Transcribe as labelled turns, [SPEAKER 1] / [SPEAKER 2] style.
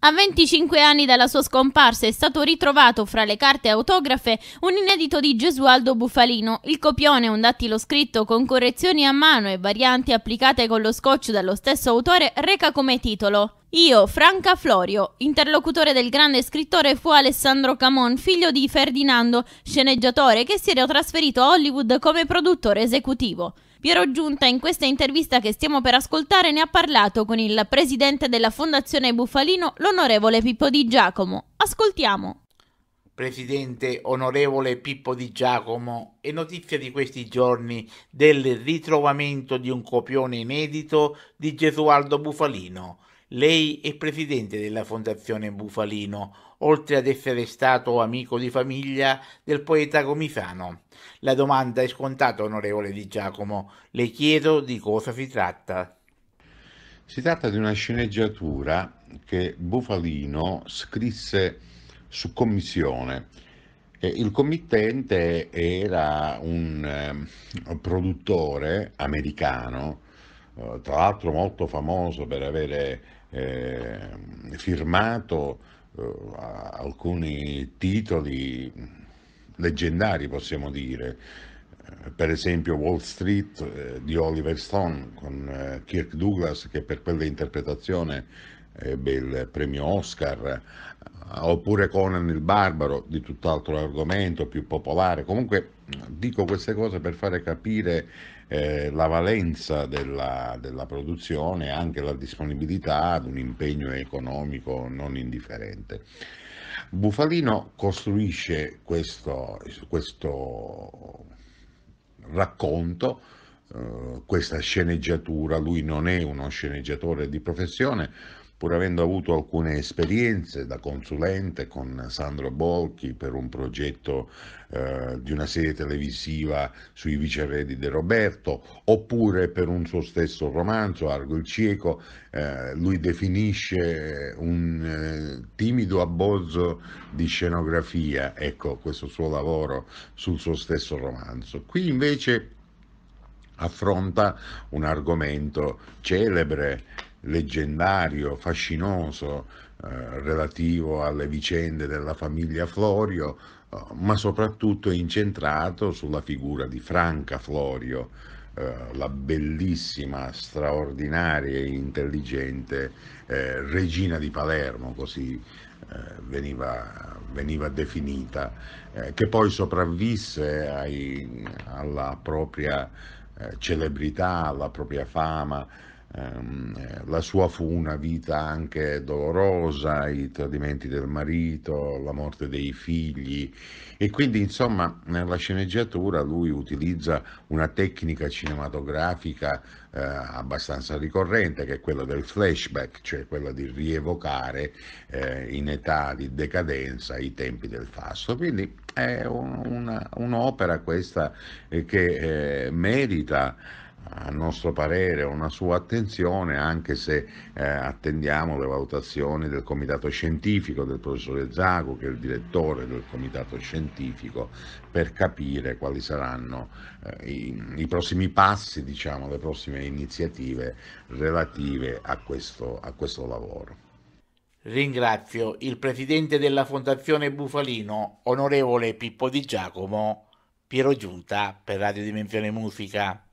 [SPEAKER 1] A 25 anni dalla sua scomparsa è stato ritrovato fra le carte autografe un inedito di Gesualdo Bufalino. Il copione, un dattilo scritto con correzioni a mano e varianti applicate con lo scotch dallo stesso autore, reca come titolo io, Franca Florio, interlocutore del grande scrittore, fu Alessandro Camon, figlio di Ferdinando, sceneggiatore, che si era trasferito a Hollywood come produttore esecutivo. Piero Giunta, in questa intervista che stiamo per ascoltare, ne ha parlato con il presidente della Fondazione Buffalino, l'onorevole Pippo Di Giacomo. Ascoltiamo.
[SPEAKER 2] Presidente onorevole Pippo Di Giacomo, è notizia di questi giorni del ritrovamento di un copione inedito di Gesualdo Bufalino, lei è presidente della Fondazione Bufalino, oltre ad essere stato amico di famiglia del poeta Comisano. La domanda è scontata, onorevole Di Giacomo. Le chiedo di cosa si tratta.
[SPEAKER 3] Si tratta di una sceneggiatura che Bufalino scrisse su commissione. Il committente era un eh, produttore americano, eh, tra l'altro molto famoso per avere eh, firmato eh, alcuni titoli leggendari, possiamo dire, eh, per esempio Wall Street eh, di Oliver Stone con eh, Kirk Douglas che per quella interpretazione ebbe il premio Oscar, oppure Conan il Barbaro, di tutt'altro argomento, più popolare. Comunque dico queste cose per fare capire eh, la valenza della, della produzione e anche la disponibilità ad un impegno economico non indifferente. Bufalino costruisce questo, questo racconto eh, questa sceneggiatura, lui non è uno sceneggiatore di professione, pur avendo avuto alcune esperienze da consulente con Sandro Bolchi per un progetto eh, di una serie televisiva sui viceredi di De Roberto, oppure per un suo stesso romanzo, Argo il cieco, eh, lui definisce un eh, timido abbozzo di scenografia, ecco questo suo lavoro sul suo stesso romanzo. Qui invece affronta un argomento celebre leggendario, fascinoso, eh, relativo alle vicende della famiglia Florio, eh, ma soprattutto incentrato sulla figura di Franca Florio, eh, la bellissima, straordinaria e intelligente eh, regina di Palermo, così eh, veniva, veniva, definita, eh, che poi sopravvisse ai, alla propria celebrità, alla propria fama, Ehm, eh, la sua fu una vita anche dolorosa, i tradimenti del marito, la morte dei figli e quindi insomma nella sceneggiatura lui utilizza una tecnica cinematografica eh, abbastanza ricorrente che è quella del flashback, cioè quella di rievocare eh, in età di decadenza i tempi del fasto. Quindi è un, una, un'opera questa eh, che eh, merita a nostro parere una sua attenzione anche se eh, attendiamo le valutazioni del comitato scientifico del professore Zago che è il direttore del comitato scientifico per capire quali saranno eh, i, i, prossimi passi, diciamo, le prossime iniziative relative a questo, a questo lavoro.
[SPEAKER 2] Ringrazio il presidente della Fondazione Bufalino, onorevole Pippo Di Giacomo, Piero Giunta per Radio Dimensione Musica.